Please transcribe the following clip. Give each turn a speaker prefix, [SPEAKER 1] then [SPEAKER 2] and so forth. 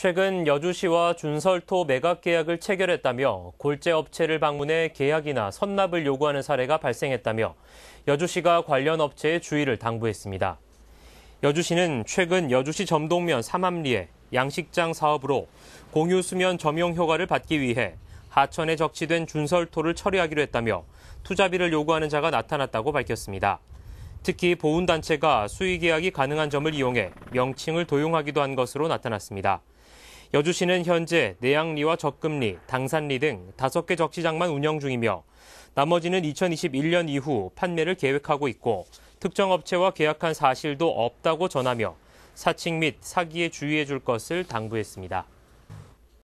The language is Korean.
[SPEAKER 1] 최근 여주시와 준설토 매각 계약을 체결했다며 골재업체를 방문해 계약이나 선납을 요구하는 사례가 발생했다며 여주시가 관련 업체에 주의를 당부했습니다. 여주시는 최근 여주시 점동면 삼암리에 양식장 사업으로 공유수면 점용 효과를 받기 위해 하천에 적치된 준설토를 처리하기로 했다며 투자비를 요구하는 자가 나타났다고 밝혔습니다. 특히 보훈단체가 수의계약이 가능한 점을 이용해 명칭을 도용하기도 한 것으로 나타났습니다. 여주시는 현재 내양리와 적금리, 당산리 등 다섯 개 적시장만 운영 중이며 나머지는 2021년 이후 판매를 계획하고 있고 특정 업체와 계약한 사실도 없다고 전하며 사칭 및 사기에 주의해 줄 것을 당부했습니다.